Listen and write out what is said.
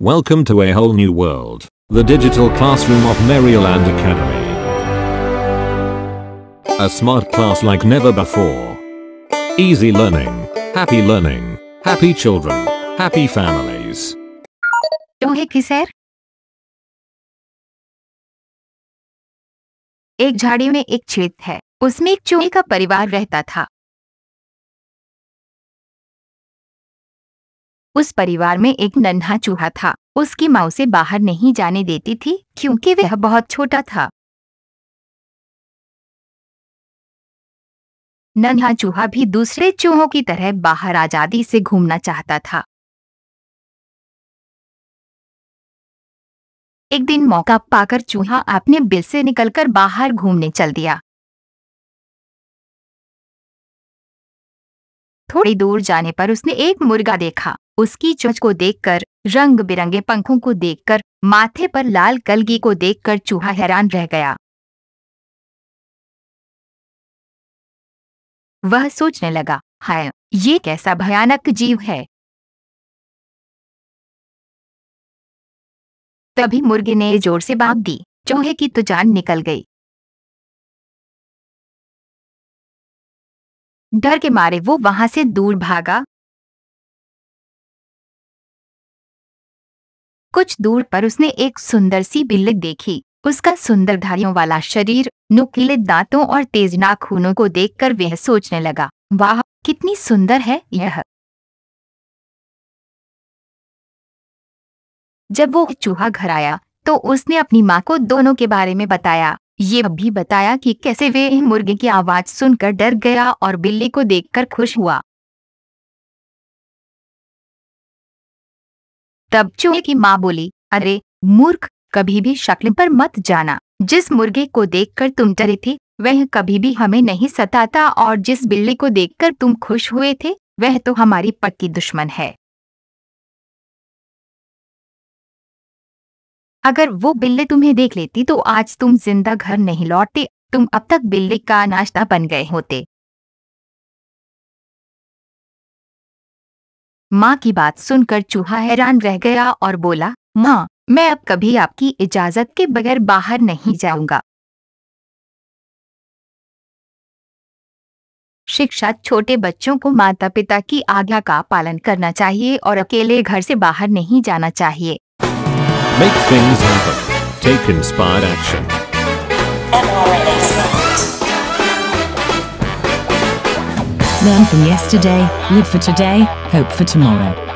Welcome to a whole new world, the digital classroom of Maryland Academy. A smart class like never before. Easy learning, happy learning, happy children, happy families. एक झाड़ी में एक छेद है उसमें एक चूहे का परिवार रहता था उस परिवार में एक नन्हा चूहा था उसकी माँ उसे बाहर नहीं जाने देती थी क्योंकि वह बहुत छोटा था नन्हा चूहा भी दूसरे चूहों की तरह बाहर आजादी से घूमना चाहता था एक दिन मौका पाकर चूहा अपने बिल से निकलकर बाहर घूमने चल दिया थोड़ी दूर जाने पर उसने एक मुर्गा देखा उसकी चोंच को देखकर रंग बिरंगे पंखों को देखकर माथे पर लाल कलगी को देखकर चूहा हैरान रह गया वह सोचने लगा हाय ये कैसा भयानक जीव है तभी मुर्गे ने जोर से बांप दी चूहे की तो जान निकल गई डर के मारे वो वहां से दूर भागा कुछ दूर पर उसने एक सुंदर सी बिल्ली देखी उसका सुंदर धारियों वाला शरीर नुकीले दांतों और तेज नाखूनों को देखकर वह सोचने लगा वाह कितनी सुंदर है यह जब वो चूहा घर आया तो उसने अपनी माँ को दोनों के बारे में बताया ये भी बताया कि कैसे वे मुर्गे की आवाज सुनकर डर गया और बिल्ली को देखकर खुश हुआ तब चूहे की माँ बोली अरे मूर्ख कभी भी शक्ल पर मत जाना जिस मुर्गे को देखकर तुम डरे थे वह कभी भी हमें नहीं सताता और जिस बिल्ली को देखकर तुम खुश हुए थे वह तो हमारी पक्की दुश्मन है अगर वो बिल्ली तुम्हें देख लेती तो आज तुम जिंदा घर नहीं लौटते तुम अब तक बिल्ली का नाश्ता बन गए होते माँ की बात सुनकर चूहा हैरान रह गया और बोला माँ मैं अब कभी आपकी इजाजत के बगैर बाहर नहीं जाऊंगा शिक्षा छोटे बच्चों को माता पिता की आज्ञा का पालन करना चाहिए और अकेले घर से बाहर नहीं जाना चाहिए Make things happen. Take inspired action. Learn from yesterday, live for today, hope for tomorrow.